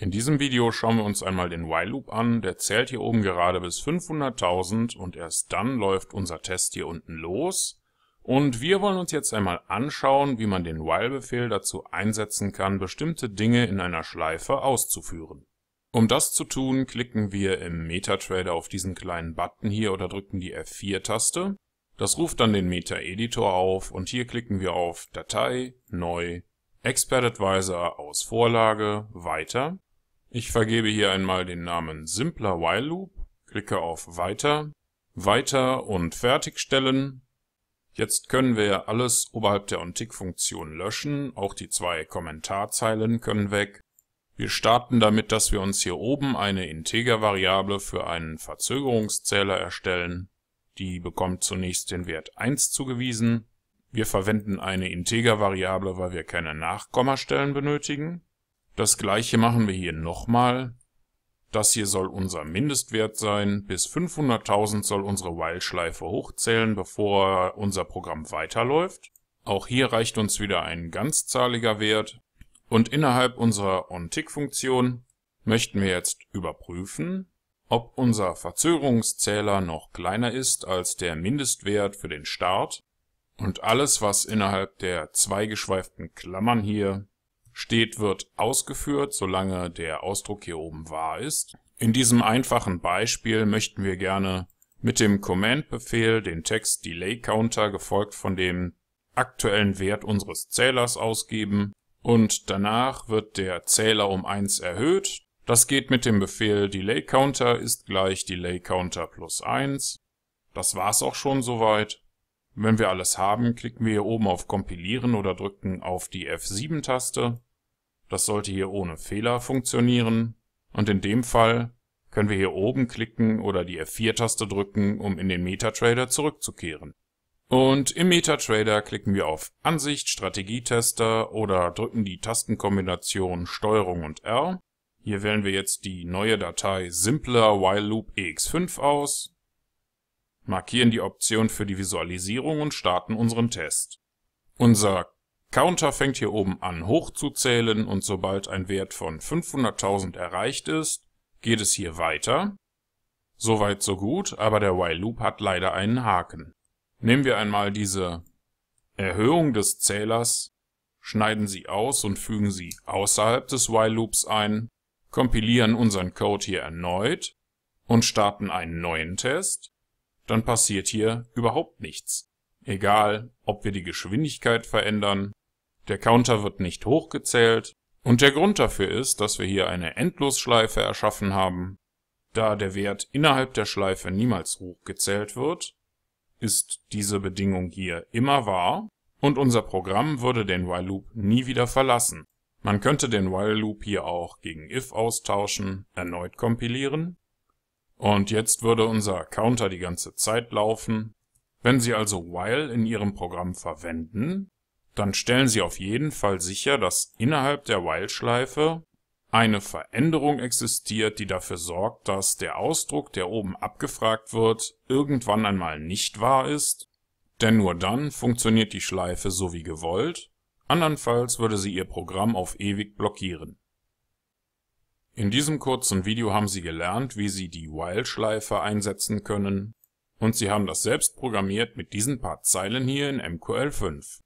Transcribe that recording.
In diesem Video schauen wir uns einmal den While Loop an, der zählt hier oben gerade bis 500.000 und erst dann läuft unser Test hier unten los. Und wir wollen uns jetzt einmal anschauen, wie man den While-Befehl dazu einsetzen kann, bestimmte Dinge in einer Schleife auszuführen. Um das zu tun, klicken wir im MetaTrader auf diesen kleinen Button hier oder drücken die F4-Taste. Das ruft dann den Meta-Editor auf und hier klicken wir auf Datei, Neu, Expert Advisor aus Vorlage, Weiter. Ich vergebe hier einmal den Namen simpler While Loop, klicke auf Weiter, Weiter und Fertigstellen. Jetzt können wir alles oberhalb der OnTick-Funktion löschen, auch die zwei Kommentarzeilen können weg. Wir starten damit, dass wir uns hier oben eine Integer-Variable für einen Verzögerungszähler erstellen. Die bekommt zunächst den Wert 1 zugewiesen. Wir verwenden eine Integer-Variable, weil wir keine Nachkommastellen benötigen. Das gleiche machen wir hier nochmal. Das hier soll unser Mindestwert sein. Bis 500.000 soll unsere While-Schleife hochzählen, bevor unser Programm weiterläuft. Auch hier reicht uns wieder ein ganzzahliger Wert. Und innerhalb unserer OnTick-Funktion möchten wir jetzt überprüfen, ob unser Verzögerungszähler noch kleiner ist als der Mindestwert für den Start. Und alles, was innerhalb der zwei geschweiften Klammern hier Steht wird ausgeführt, solange der Ausdruck hier oben wahr ist. In diesem einfachen Beispiel möchten wir gerne mit dem Command-Befehl den Text Delay Counter gefolgt von dem aktuellen Wert unseres Zählers ausgeben und danach wird der Zähler um 1 erhöht. Das geht mit dem Befehl Delay Counter ist gleich Delay Counter plus 1. Das war's auch schon soweit. Wenn wir alles haben, klicken wir hier oben auf Kompilieren oder drücken auf die F7-Taste. Das sollte hier ohne Fehler funktionieren und in dem Fall können wir hier oben klicken oder die F4-Taste drücken, um in den MetaTrader zurückzukehren. Und im MetaTrader klicken wir auf Ansicht, Strategietester oder drücken die Tastenkombination STRG und R. Hier wählen wir jetzt die neue Datei Simpler While Loop EX5 aus, markieren die Option für die Visualisierung und starten unseren Test. Unser Counter fängt hier oben an hochzuzählen und sobald ein Wert von 500.000 erreicht ist, geht es hier weiter. Soweit so gut, aber der While Loop hat leider einen Haken. Nehmen wir einmal diese Erhöhung des Zählers, schneiden sie aus und fügen sie außerhalb des While Loops ein, kompilieren unseren Code hier erneut und starten einen neuen Test, dann passiert hier überhaupt nichts. Egal, ob wir die Geschwindigkeit verändern der Counter wird nicht hochgezählt und der Grund dafür ist, dass wir hier eine Endlosschleife erschaffen haben. Da der Wert innerhalb der Schleife niemals hochgezählt wird, ist diese Bedingung hier immer wahr und unser Programm würde den While Loop nie wieder verlassen. Man könnte den While Loop hier auch gegen if austauschen, erneut kompilieren und jetzt würde unser Counter die ganze Zeit laufen. Wenn Sie also while in Ihrem Programm verwenden, dann stellen Sie auf jeden Fall sicher, dass innerhalb der While-Schleife eine Veränderung existiert, die dafür sorgt, dass der Ausdruck, der oben abgefragt wird, irgendwann einmal nicht wahr ist, denn nur dann funktioniert die Schleife so wie gewollt, andernfalls würde sie Ihr Programm auf ewig blockieren. In diesem kurzen Video haben Sie gelernt, wie Sie die While-Schleife einsetzen können und Sie haben das selbst programmiert mit diesen paar Zeilen hier in MQL5.